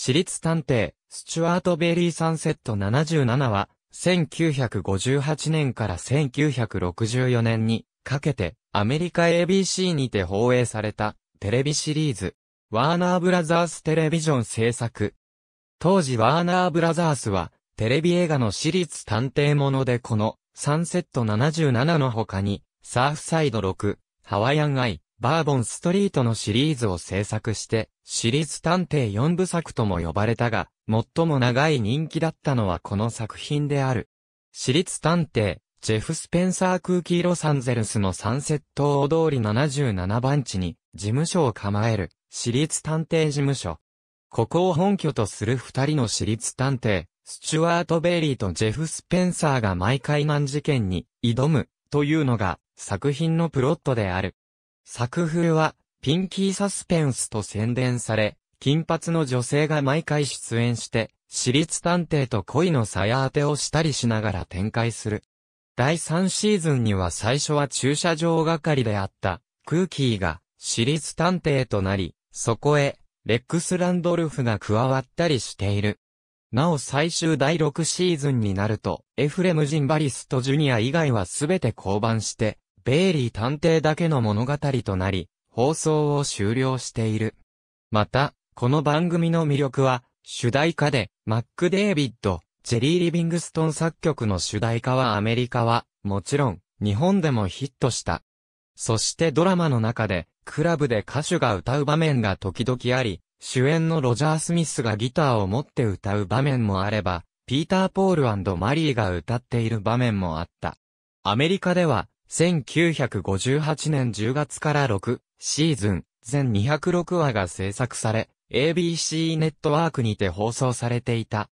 私立探偵、スチュワート・ベリー・サンセット77は、1958年から1964年にかけて、アメリカ ABC にて放映された、テレビシリーズ、ワーナー・ブラザース・テレビジョン制作。当時ワーナー・ブラザースは、テレビ映画の私立探偵ものでこの、サンセット77の他に、サーフサイド6、ハワイアンアイ、バーボンストリートのシリーズを制作して、シリーズ探偵4部作とも呼ばれたが、最も長い人気だったのはこの作品である。私立探偵、ジェフ・スペンサー空気ロサンゼルスのサンセット大通り77番地に事務所を構える私立探偵事務所。ここを本拠とする二人の私立探偵、スチュワート・ベイリーとジェフ・スペンサーが毎回難事件に挑むというのが作品のプロットである。作風は、ピンキーサスペンスと宣伝され、金髪の女性が毎回出演して、私立探偵と恋の鞘当てをしたりしながら展開する。第3シーズンには最初は駐車場係であった、クーキーが、私立探偵となり、そこへ、レックス・ランドルフが加わったりしている。なお最終第6シーズンになると、エフレム・ジンバリスト・ジュニア以外はすべて降板して、ベイリー探偵だけの物語となり、放送を終了している。また、この番組の魅力は、主題歌で、マック・デイビッド、ジェリー・リビングストン作曲の主題歌はアメリカは、もちろん、日本でもヒットした。そしてドラマの中で、クラブで歌手が歌う場面が時々あり、主演のロジャー・スミスがギターを持って歌う場面もあれば、ピーター・ポールマリーが歌っている場面もあった。アメリカでは、1958年10月から6シーズン、全206話が制作され、ABC ネットワークにて放送されていた。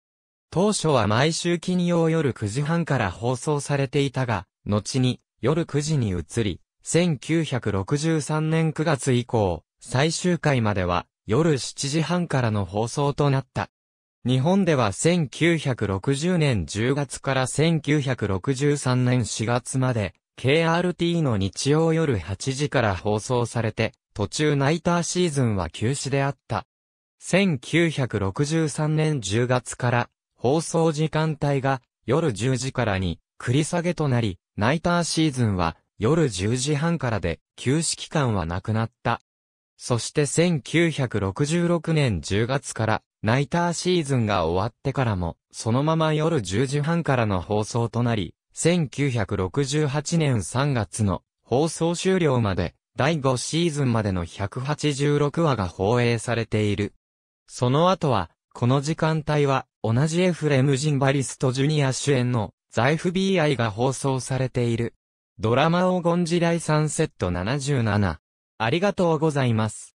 当初は毎週金曜夜9時半から放送されていたが、後に夜9時に移り、1963年9月以降、最終回までは夜7時半からの放送となった。日本では1960年10月から1963年4月まで KRT の日曜夜8時から放送されて、途中ナイターシーズンは休止であった。1963年10月から放送時間帯が夜10時からに繰り下げとなり、ナイターシーズンは夜10時半からで休止期間はなくなった。そして1966年10月からナイターシーズンが終わってからもそのまま夜10時半からの放送となり、1968年3月の放送終了まで、第5シーズンまでの186話が放映されている。その後は、この時間帯は、同じエフレム・ジンバリスト・ジュニア主演の、財布 BI が放送されている。ドラマ黄金時代サンセット77。ありがとうございます。